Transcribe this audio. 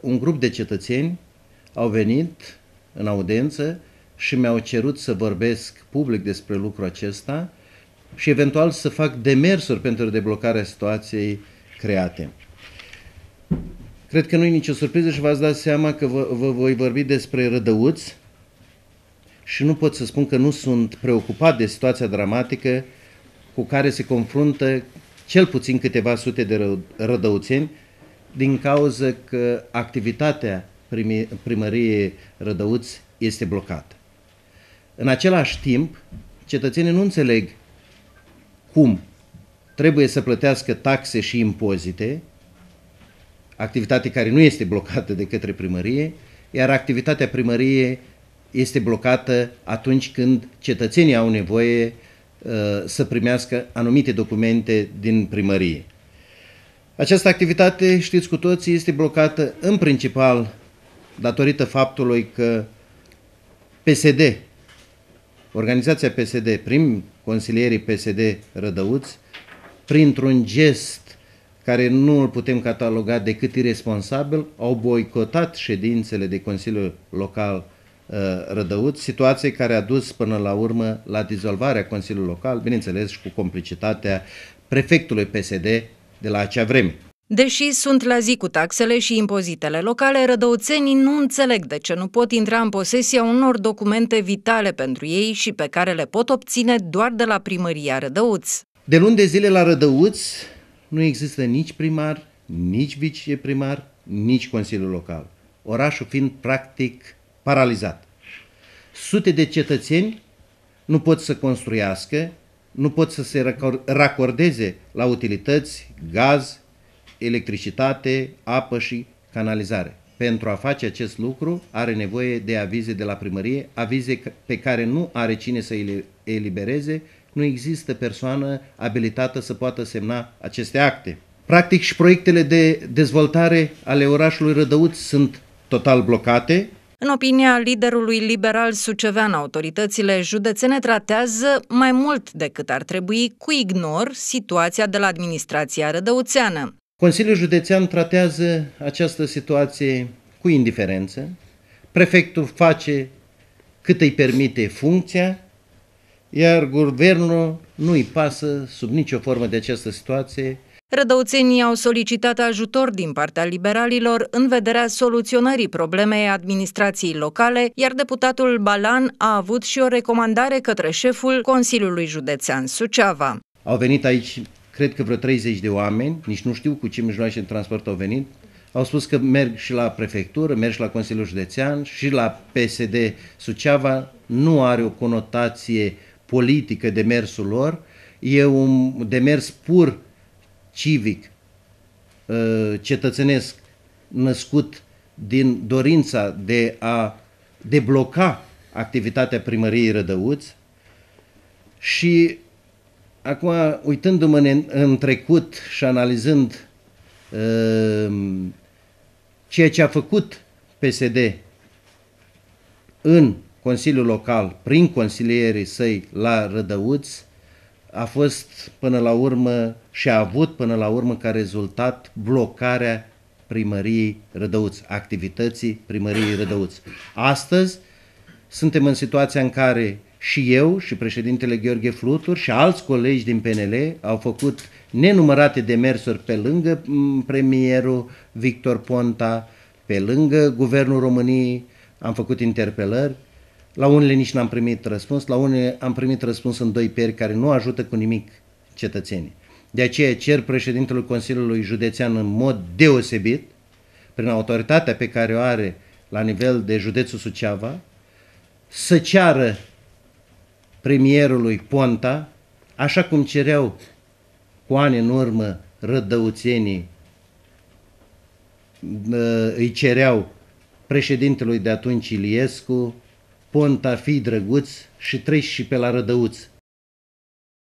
Un grup de cetățeni au venit în audiență și mi-au cerut să vorbesc public despre lucrul acesta și eventual să fac demersuri pentru deblocarea situației create. Cred că nu e nicio surpriză și v-ați dat seama că vă, vă voi vorbi despre rădăuți și nu pot să spun că nu sunt preocupat de situația dramatică cu care se confruntă cel puțin câteva sute de rădăuțeni din cauza că activitatea primăriei Rădăuți este blocată. În același timp, cetățenii nu înțeleg cum trebuie să plătească taxe și impozite, activitate care nu este blocată de către primărie, iar activitatea primăriei este blocată atunci când cetățenii au nevoie uh, să primească anumite documente din primărie. Această activitate, știți cu toții, este blocată în principal datorită faptului că PSD, organizația PSD, prim consilierii PSD Rădăuți, printr-un gest care nu îl putem cataloga decât irresponsabil, au boicotat ședințele de Consiliu Local uh, Rădăuți, situație care a dus până la urmă la dizolvarea Consiliului Local, bineînțeles și cu complicitatea prefectului PSD de la acea vreme. Deși sunt la zi cu taxele și impozitele locale, rădăuțenii nu înțeleg de ce nu pot intra în posesia unor documente vitale pentru ei și pe care le pot obține doar de la primăria Rădăuț. De luni de zile la Rădăuț nu există nici primar, nici viceprimar, nici Consiliul Local, orașul fiind practic paralizat. Sute de cetățeni nu pot să construiască nu pot să se racordeze la utilități, gaz, electricitate, apă și canalizare. Pentru a face acest lucru are nevoie de avize de la primărie, avize pe care nu are cine să le elibereze, nu există persoană abilitată să poată semna aceste acte. Practic și proiectele de dezvoltare ale orașului Rădăuți sunt total blocate, în opinia liderului liberal sucevean, autoritățile județene tratează mai mult decât ar trebui cu ignor situația de la administrația rădăuțeană. Consiliul Județean tratează această situație cu indiferență. Prefectul face cât îi permite funcția, iar guvernul nu îi pasă sub nicio formă de această situație Rădăuțenii au solicitat ajutor din partea liberalilor în vederea soluționării problemei administrației locale, iar deputatul Balan a avut și o recomandare către șeful Consiliului Județean Suceava. Au venit aici, cred că vreo 30 de oameni, nici nu știu cu ce mijloace de transport au venit, au spus că merg și la prefectură, merg și la Consiliul Județean și la PSD Suceava, nu are o conotație politică demersul lor, e un demers pur civic, uh, cetățenesc, născut din dorința de a debloca activitatea primăriei Rădăuți și acum uitându-mă în, în trecut și analizând uh, ceea ce a făcut PSD în Consiliul Local prin consilierii săi la Rădăuți, a fost până la urmă și a avut până la urmă ca rezultat blocarea primăriei Rădăuți, activității primăriei Rădăuți. Astăzi suntem în situația în care și eu și președintele Gheorghe Flutur și alți colegi din PNL au făcut nenumărate demersuri pe lângă premierul Victor Ponta, pe lângă Guvernul României, am făcut interpelări, la unele nici n-am primit răspuns, la unele am primit răspuns în doi peri care nu ajută cu nimic cetățenii. De aceea cer președintelui Consiliului Județean în mod deosebit, prin autoritatea pe care o are la nivel de județul Suceava, să ceară premierului Ponta, așa cum cereau cu ani în urmă rădăuțenii, ă, îi cereau președintelui de atunci Iliescu, Ponta, fii drăguț și treci și pe la rădăuți.